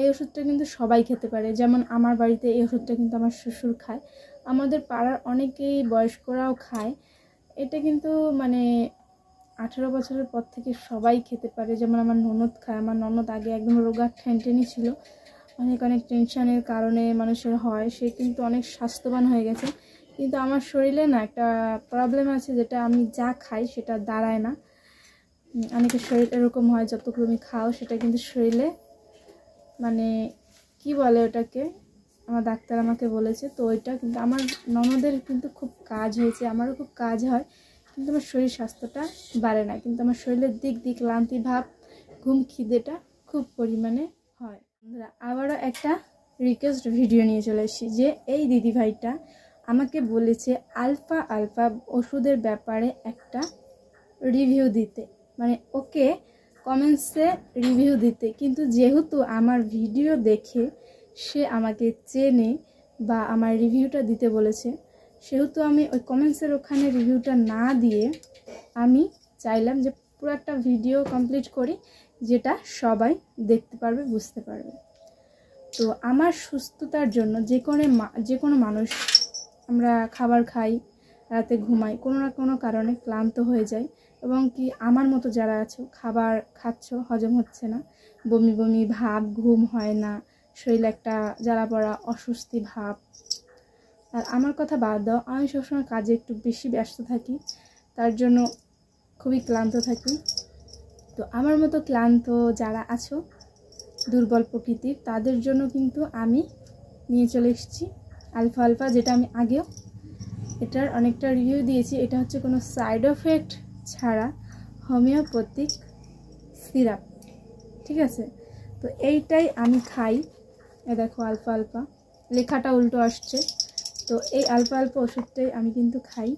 এই ওষুধটা কিন্তু সবাই খেতে পারে যেমন আমার বাড়িতে এই ওষুধটা কিন্তু আমার শ্বশুর খায় আমাদের পাড়ার অনেকেই বয়স্করাও খায় এটা কিন্তু মানে আঠেরো বছরের পর থেকে সবাই খেতে পারে যেমন আমার ননদ খায় আমার ননদ আগে একদম রোগার ঠ্যানটেনই ছিল অনেক অনেক টেনশানের কারণে মানুষের হয় সে কিন্তু অনেক স্বাস্থ্যবান হয়ে গেছে কিন্তু আমার শরীরে না একটা প্রবলেম আছে যেটা আমি যা খাই সেটা দাঁড়ায় না অনেকের শরীর এরকম হয় যতগুলো আমি খাও সেটা কিন্তু শরীরে মানে কি বলে ওটাকে আমার ডাক্তার আমাকে বলেছে তো ওইটা কিন্তু আমার ননদের কিন্তু খুব কাজ হয়েছে আমারও খুব কাজ হয় কিন্তু আমার শরীর স্বাস্থ্যটা বাড়ে না কিন্তু আমার শরীরের দিক দিক ক্লান্তি ভাব ঘুম খিদেটা খুব পরিমাণে হয় বন্ধুরা আবারও একটা রিকোয়েস্ট ভিডিও নিয়ে চলে এসেছি যে এই দিদিভাইটা আমাকে বলেছে আলফা আলফা ওষুধের ব্যাপারে একটা রিভিউ দিতে মানে ওকে কমেন্টসে রিভিউ দিতে কিন্তু যেহেতু আমার ভিডিও দেখে সে আমাকে চেনে বা আমার রিভিউটা দিতে বলেছে সেহেতু আমি ওই কমেন্টসের ওখানে রিভিউটা না দিয়ে আমি চাইলাম যে পুরো একটা ভিডিও কমপ্লিট করি যেটা সবাই দেখতে পারবে বুঝতে পারবে তো আমার সুস্থতার জন্য যে কোনো যে কোনো মানুষ আমরা খাবার খাই রাতে ঘুমাই কোনো না কোনো কারণে ক্লান্ত হয়ে যায় এবং কি আমার মতো যারা আছো খাবার খাচ্ছ হজম হচ্ছে না বমি বমি ভাব ঘুম হয় না শরীর একটা জ্বালা পড়া অস্বস্তি ভাব আর আমার কথা বাদ দাও আমি সবসময় কাজে একটু বেশি ব্যস্ত থাকি তার জন্য খুবই ক্লান্ত থাকি তো আমার মতো ক্লান্ত যারা আছো দুর্বল প্রকৃতির তাদের জন্য কিন্তু আমি নিয়ে চলে এসেছি আলফা আলফা যেটা আমি আগেও এটার অনেকটা রিভিউ দিয়েছি এটা হচ্ছে কোনো সাইড এফেক্ট ছাড়া হোমিওপ্যাথিক সিরাপ ঠিক আছে তো এইটাই আমি খাই এ দেখো আলফা আলফা লেখাটা উল্টো আসছে তো এই আলফা আলফা ওষুধটাই আমি কিন্তু খাই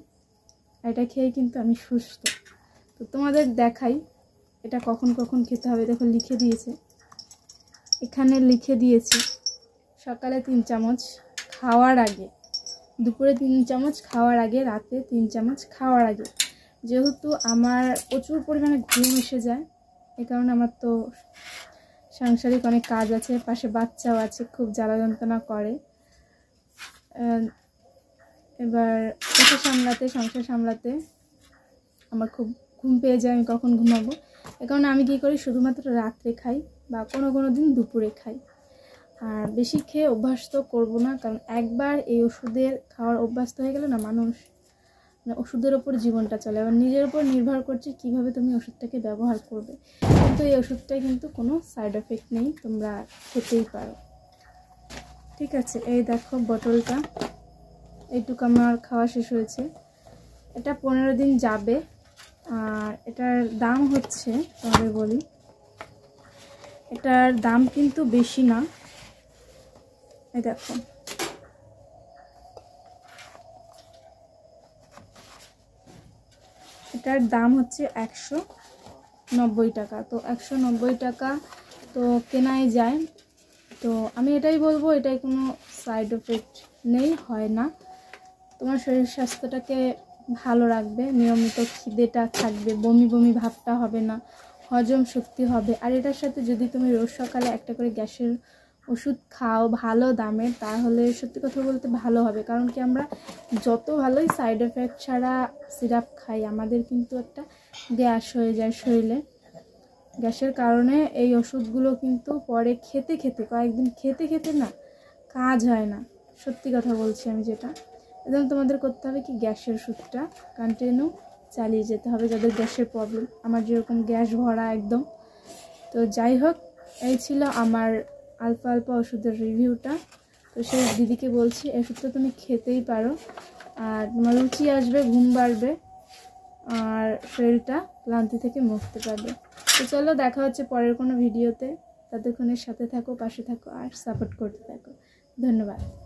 এটা খেয়ে কিন্তু আমি সুস্থ তো তোমাদের দেখাই এটা কখন কখন খেতে হবে দেখো লিখে দিয়েছে এখানে লিখে দিয়েছে সকালে তিন চামচ খাওয়ার আগে দুপুরে তিন চামচ খাওয়ার আগে রাতে তিন চামচ খাওয়ার আগে যেহেতু আমার প্রচুর পরিমাণে ঘুম এসে যায় এ কারণে আমার তো সাংসারিক অনেক কাজ আছে পাশে বাচ্চাও আছে খুব জ্বালা যন্ত্রণা করে এবার পাশে সামলাতে সংসার সামলাতে আমার খুব ঘুম পেয়ে যায় আমি কখন ঘুমাবো এ কারণে আমি কী করি শুধুমাত্র রাত্রে খাই বা কোনো কোনো দিন দুপুরে খাই আর বেশি খেয়ে অভ্যাস তো করবো না কারণ একবার এই ওষুধের খাওয়ার অভ্যাস হয়ে গেলে না মানুষ মানে ওষুধের ওপর জীবনটা চলে আবার নিজের ওপর নির্ভর করছে কিভাবে তুমি ওষুধটাকে ব্যবহার করবে কিন্তু এই ওষুধটায় কিন্তু কোনো সাইড এফেক্ট নেই তোমরা খেতেই পারো ঠিক আছে এই দেখো বটলটা এইটুকু আমার খাওয়া শেষ হয়েছে এটা পনেরো দিন যাবে আর এটার দাম হচ্ছে তবে বলি এটার দাম কিন্তু বেশি না এই দেখো এটার দাম হচ্ছে একশো নব্বই টাকা তো একশো নব্বই টাকা তো কেনাই যায় তো আমি এটাই বলবো এটাই কোনো সাইড এফেক্ট নেই হয় না তোমার শরীর স্বাস্থ্যটাকে ভালো রাখবে নিয়মিত খিদেটা থাকবে বমি বমি ভাবটা হবে না হজম শক্তি হবে আর এটার সাথে যদি তুমি রোজ সকালে একটা করে গ্যাসের ওষুধ খাও ভালো দামের তাহলে সত্যি কথা বলতে ভালো হবে কারণ কি আমরা যত ভালোই সাইড এফেক্ট ছাড়া সিরাপ খাই আমাদের কিন্তু একটা গ্যাস হয়ে যায় শরীরে গ্যাসের কারণে এই ওষুধগুলো কিন্তু পরে খেতে খেতে কয়েকদিন খেতে খেতে না কাজ হয় না সত্যি কথা বলছি আমি যেটা এবং তোমাদের করতে হবে কি গ্যাসের ওষুধটা কন্টিনিউ চালিয়ে যেতে হবে যাদের গ্যাসের প্রবলেম আমার যেরকম গ্যাস ভরা একদম তো যাই হোক এই ছিল আমার আলফা আলফা ওষুধের রিভিউটা তো সেই দিদিকে বলছি ওষুধটা তুমি খেতেই পারো আর তোমার রুচি আসবে ঘুম বাড়বে আর শরীরটা ক্লান্তি থেকে মুক্তি পাবে তো চলো দেখা হচ্ছে পরের কোনো ভিডিওতে ততক্ষণের সাথে থাকো পাশে থাকো আর সাপোর্ট করতে থাকো ধন্যবাদ